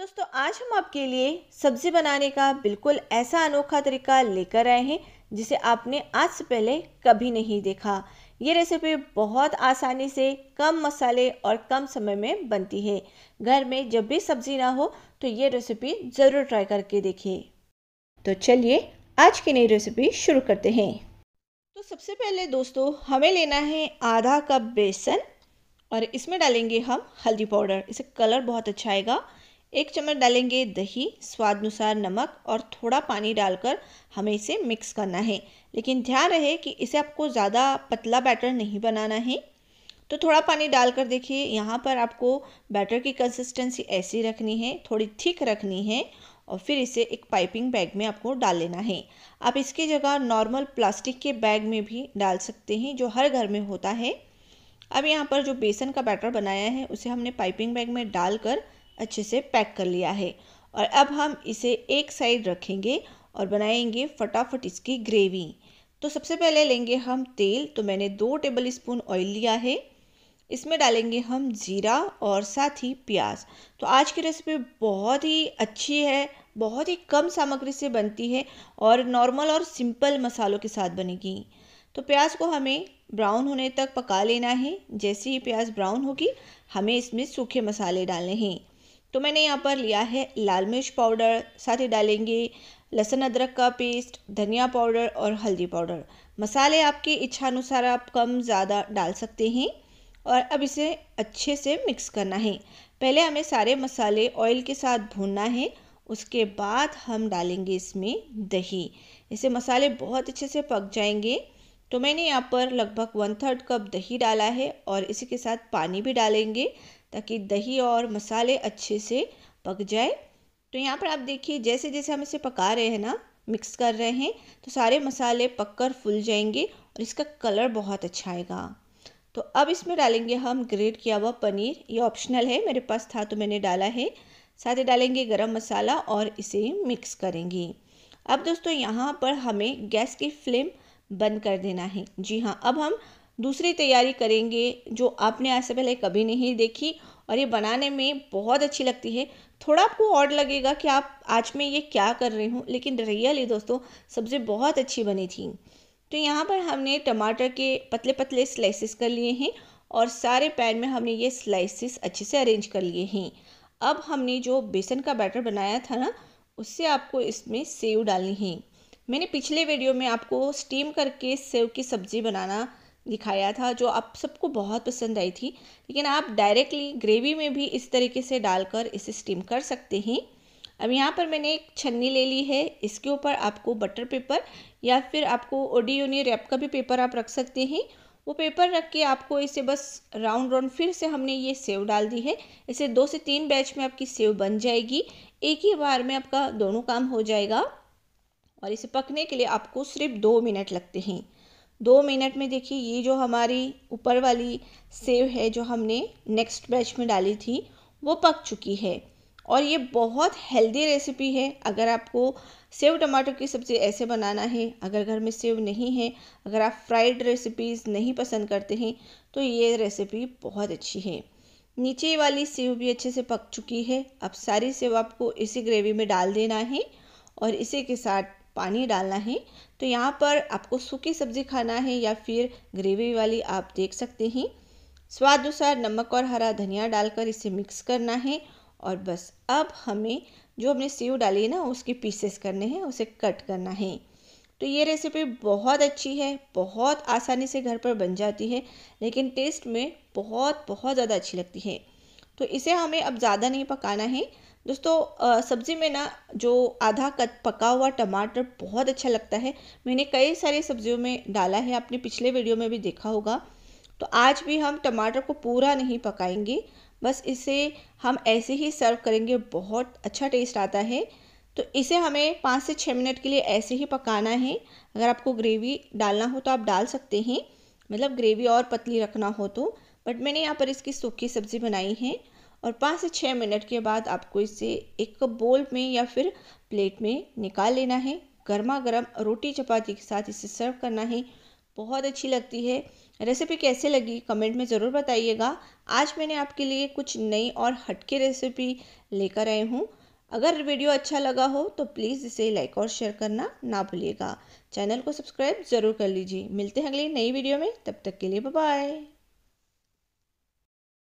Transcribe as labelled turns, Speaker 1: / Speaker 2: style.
Speaker 1: दोस्तों आज हम आपके लिए सब्ज़ी बनाने का बिल्कुल ऐसा अनोखा तरीका लेकर आए हैं जिसे आपने आज से पहले कभी नहीं देखा ये रेसिपी बहुत आसानी से कम मसाले और कम समय में बनती है घर में जब भी सब्ज़ी ना हो तो ये रेसिपी ज़रूर ट्राई करके देखिए तो चलिए आज की नई रेसिपी शुरू करते हैं तो सबसे पहले दोस्तों हमें लेना है आधा कप बेसन और इसमें डालेंगे हम हल्दी पाउडर इसे कलर बहुत अच्छा आएगा एक चम्मच डालेंगे दही स्वाद अनुसार नमक और थोड़ा पानी डालकर हमें इसे मिक्स करना है लेकिन ध्यान रहे कि इसे आपको ज़्यादा पतला बैटर नहीं बनाना है तो थोड़ा पानी डालकर देखिए यहाँ पर आपको बैटर की कंसिस्टेंसी ऐसी रखनी है थोड़ी थिक रखनी है और फिर इसे एक पाइपिंग बैग में आपको डाल लेना है आप इसकी जगह नॉर्मल प्लास्टिक के बैग में भी डाल सकते हैं जो हर घर में होता है अब यहाँ पर जो बेसन का बैटर बनाया है उसे हमने पाइपिंग बैग में डालकर अच्छे से पैक कर लिया है और अब हम इसे एक साइड रखेंगे और बनाएंगे फटाफट इसकी ग्रेवी तो सबसे पहले लेंगे हम तेल तो मैंने दो टेबल स्पून ऑयल लिया है इसमें डालेंगे हम ज़ीरा और साथ ही प्याज तो आज की रेसिपी बहुत ही अच्छी है बहुत ही कम सामग्री से बनती है और नॉर्मल और सिंपल मसालों के साथ बनेगी तो प्याज को हमें ब्राउन होने तक पका लेना है जैसे ही प्याज ब्राउन होगी हमें इसमें सूखे मसाले डालने हैं तो मैंने यहाँ पर लिया है लाल मिर्च पाउडर साथ ही डालेंगे लहसुन अदरक का पेस्ट धनिया पाउडर और हल्दी पाउडर मसाले आपकी इच्छा अनुसार आप कम ज़्यादा डाल सकते हैं और अब इसे अच्छे से मिक्स करना है पहले हमें सारे मसाले ऑयल के साथ भूनना है उसके बाद हम डालेंगे इसमें दही इसे मसाले बहुत अच्छे से पक जाएंगे तो मैंने यहाँ पर लगभग वन थर्ड कप दही डाला है और इसी के साथ पानी भी डालेंगे ताकि दही और मसाले अच्छे से पक जाए तो यहाँ पर आप देखिए जैसे जैसे हम इसे पका रहे हैं ना मिक्स कर रहे हैं तो सारे मसाले पककर फूल जाएंगे और इसका कलर बहुत अच्छा आएगा तो अब इसमें डालेंगे हम ग्रेट किया हुआ पनीर ये ऑप्शनल है मेरे पास था तो मैंने डाला है साथ ही डालेंगे गरम मसाला और इसे मिक्स करेंगे अब दोस्तों यहाँ पर हमें गैस की फ्लेम बंद कर देना है जी हाँ अब हम दूसरी तैयारी करेंगे जो आपने आज से पहले कभी नहीं देखी और ये बनाने में बहुत अच्छी लगती है थोड़ा आपको ऑड लगेगा कि आप आज मैं ये क्या कर रही हूँ लेकिन रियली दोस्तों सब्ज़ी बहुत अच्छी बनी थी तो यहाँ पर हमने टमाटर के पतले पतले स्लाइसिस कर लिए हैं और सारे पैन में हमने ये स्लाइसिस अच्छे से अरेंज कर लिए हैं अब हमने जो बेसन का बैटर बनाया था ना उससे आपको इसमें सेव डालनी है मैंने पिछले वीडियो में आपको स्टीम करके सेव की सब्ज़ी बनाना दिखाया था जो आप सबको बहुत पसंद आई थी लेकिन आप डायरेक्टली ग्रेवी में भी इस तरीके से डालकर इसे स्टीम कर सकते हैं अब यहाँ पर मैंने एक छन्नी ले ली है इसके ऊपर आपको बटर पेपर या फिर आपको ओडियोनी रैप का भी पेपर आप रख सकते हैं वो पेपर रख के आपको इसे बस राउंड राउंड फिर से हमने ये सेव डाल दी है इसे दो से तीन बैच में आपकी सेव बन जाएगी एक ही बार में आपका दोनों काम हो जाएगा और इसे पकने के लिए आपको सिर्फ दो मिनट लगते हैं दो मिनट में देखिए ये जो हमारी ऊपर वाली सेव है जो हमने नेक्स्ट बैच में डाली थी वो पक चुकी है और ये बहुत हेल्दी रेसिपी है अगर आपको सेव टमाटर की सब्ज़ी ऐसे बनाना है अगर घर में सेव नहीं है अगर आप फ्राइड रेसिपीज़ नहीं पसंद करते हैं तो ये रेसिपी बहुत अच्छी है नीचे वाली सेव भी अच्छे से पक चुकी है अब सारी सेव आपको इसी ग्रेवी में डाल देना है और इसी के साथ पानी डालना है तो यहाँ पर आपको सूखी सब्जी खाना है या फिर ग्रेवी वाली आप देख सकते हैं स्वाद अनुसार नमक और हरा धनिया डालकर इसे मिक्स करना है और बस अब हमें जो हमने सेव डाली है ना उसके पीसेस करने हैं उसे कट करना है तो ये रेसिपी बहुत अच्छी है बहुत आसानी से घर पर बन जाती है लेकिन टेस्ट में बहुत बहुत ज़्यादा अच्छी लगती है तो इसे हमें अब ज़्यादा नहीं पकाना है दोस्तों सब्ज़ी में ना जो आधा कद पका हुआ टमाटर बहुत अच्छा लगता है मैंने कई सारी सब्जियों में डाला है आपने पिछले वीडियो में भी देखा होगा तो आज भी हम टमाटर को पूरा नहीं पकाएंगे बस इसे हम ऐसे ही सर्व करेंगे बहुत अच्छा टेस्ट आता है तो इसे हमें पाँच से छः मिनट के लिए ऐसे ही पकाना है अगर आपको ग्रेवी डालना हो तो आप डाल सकते हैं मतलब ग्रेवी और पतली रखना हो तो बट मैंने यहाँ पर इसकी सूखी सब्ज़ी बनाई है और पाँच से छः मिनट के बाद आपको इसे एक बोल में या फिर प्लेट में निकाल लेना है गर्मा गर्म रोटी चपाती के साथ इसे सर्व करना है बहुत अच्छी लगती है रेसिपी कैसे लगी कमेंट में ज़रूर बताइएगा आज मैंने आपके लिए कुछ नई और हटके रेसिपी लेकर आई हूँ अगर वीडियो अच्छा लगा हो तो प्लीज़ इसे लाइक और शेयर करना ना भूलिएगा चैनल को सब्सक्राइब ज़रूर कर लीजिए मिलते हैं अगली नई वीडियो में तब तक के लिए बाय